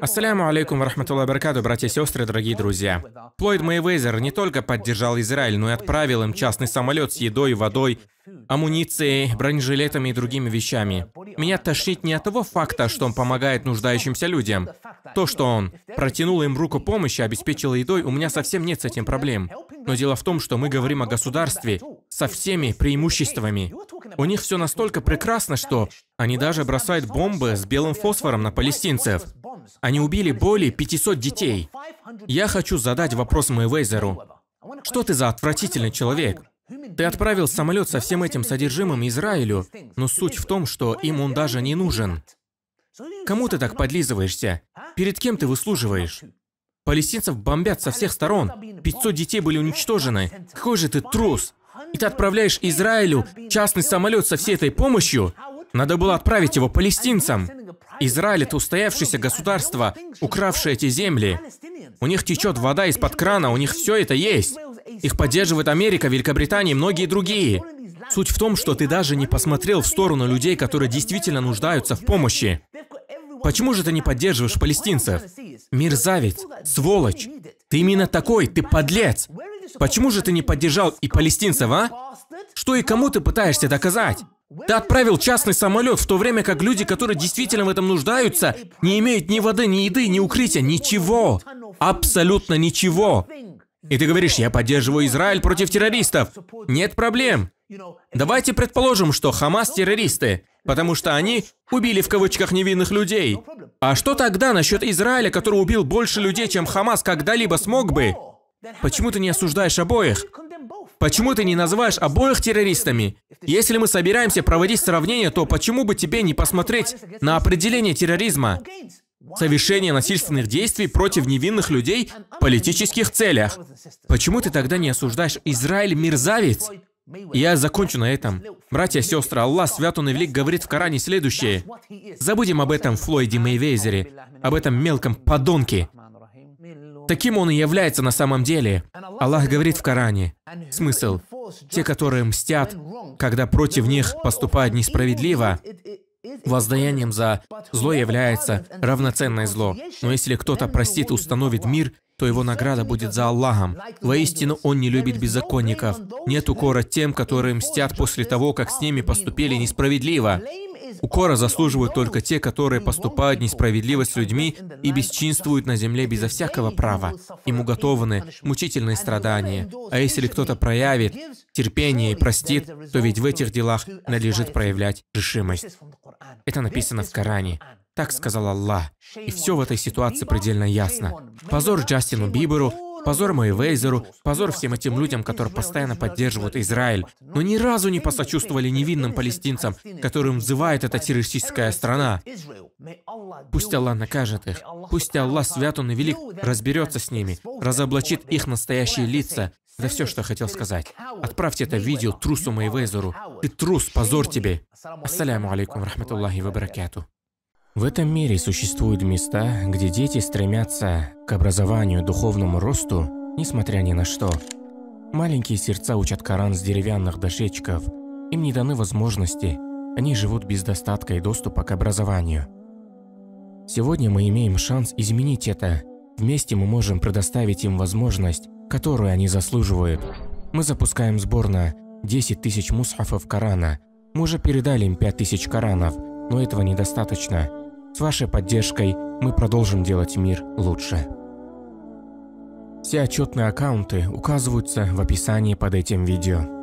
Ассаляму алейкум варахматуллах баракату, братья и сестры, дорогие друзья. Плойд Мэйвезер не только поддержал Израиль, но и отправил им частный самолет с едой, водой, амуницией, бронежилетами и другими вещами. Меня тошнит не от того факта, что он помогает нуждающимся людям. То, что он протянул им руку помощи, обеспечил едой, у меня совсем нет с этим проблем. Но дело в том, что мы говорим о государстве со всеми преимуществами. У них все настолько прекрасно, что они даже бросают бомбы с белым фосфором на палестинцев. Они убили более 500 детей. Я хочу задать вопрос Мэйвейзеру. Что ты за отвратительный человек? Ты отправил самолет со всем этим содержимым Израилю, но суть в том, что им он даже не нужен. Кому ты так подлизываешься? Перед кем ты выслуживаешь? Палестинцев бомбят со всех сторон. 500 детей были уничтожены. Какой же ты трус! И ты отправляешь Израилю частный самолет со всей этой помощью? Надо было отправить его палестинцам. Израиль – это устоявшееся государство, укравшее эти земли. У них течет вода из-под крана, у них все это есть. Их поддерживает Америка, Великобритания и многие другие. Суть в том, что ты даже не посмотрел в сторону людей, которые действительно нуждаются в помощи. Почему же ты не поддерживаешь палестинцев? Мерзавец, сволочь. Ты именно такой, ты подлец. Почему же ты не поддержал и палестинцев, а? Что и кому ты пытаешься доказать? Ты отправил частный самолет, в то время как люди, которые действительно в этом нуждаются, не имеют ни воды, ни еды, ни укрытия, ничего. Абсолютно ничего. И ты говоришь, я поддерживаю Израиль против террористов. Нет проблем. Давайте предположим, что Хамас террористы, потому что они убили в кавычках невинных людей. А что тогда насчет Израиля, который убил больше людей, чем Хамас когда-либо смог бы? Почему ты не осуждаешь обоих? Почему ты не называешь обоих террористами? Если мы собираемся проводить сравнение, то почему бы тебе не посмотреть на определение терроризма? Совершение насильственных действий против невинных людей в политических целях. Почему ты тогда не осуждаешь Израиль мерзавец? Я закончу на этом. Братья и сестры, Аллах Свят Он и Велик говорит в Коране следующее. Забудем об этом Флойде Мейвезере, об этом мелком подонке. Таким он и является на самом деле. Аллах говорит в Коране, смысл, те, которые мстят, когда против них поступают несправедливо, воздаянием за зло является равноценное зло. Но если кто-то простит и установит мир, то его награда будет за Аллахом. Воистину, Он не любит беззаконников. Нет укора тем, которые мстят после того, как с ними поступили несправедливо. Укора заслуживают только те, которые поступают несправедливо с людьми и бесчинствуют на земле безо всякого права. Им уготованы мучительные страдания. А если кто-то проявит терпение и простит, то ведь в этих делах надлежит проявлять решимость. Это написано в Коране. Так сказал Аллах. И все в этой ситуации предельно ясно. Позор Джастину Биберу Позор Моевейзеру, позор всем этим людям, которые постоянно поддерживают Израиль, но ни разу не посочувствовали невинным палестинцам, которым взывает эта террористическая страна. Пусть Аллах накажет их, пусть Аллах свят он и велик, разберется с ними, разоблачит их настоящие лица. Да все, что я хотел сказать. Отправьте это видео трусу Моевейзеру. Ты трус, позор тебе. Ассаляму алейкум рахматуллахи вабаракату. В этом мире существуют места, где дети стремятся к образованию, духовному росту, несмотря ни на что. Маленькие сердца учат Коран с деревянных дощечков, им не даны возможности, они живут без достатка и доступа к образованию. Сегодня мы имеем шанс изменить это. Вместе мы можем предоставить им возможность, которую они заслуживают. Мы запускаем сбор на 10 тысяч мусхафов Корана. Мы уже передали им 5 тысяч Коранов, но этого недостаточно. С вашей поддержкой мы продолжим делать мир лучше. Все отчетные аккаунты указываются в описании под этим видео.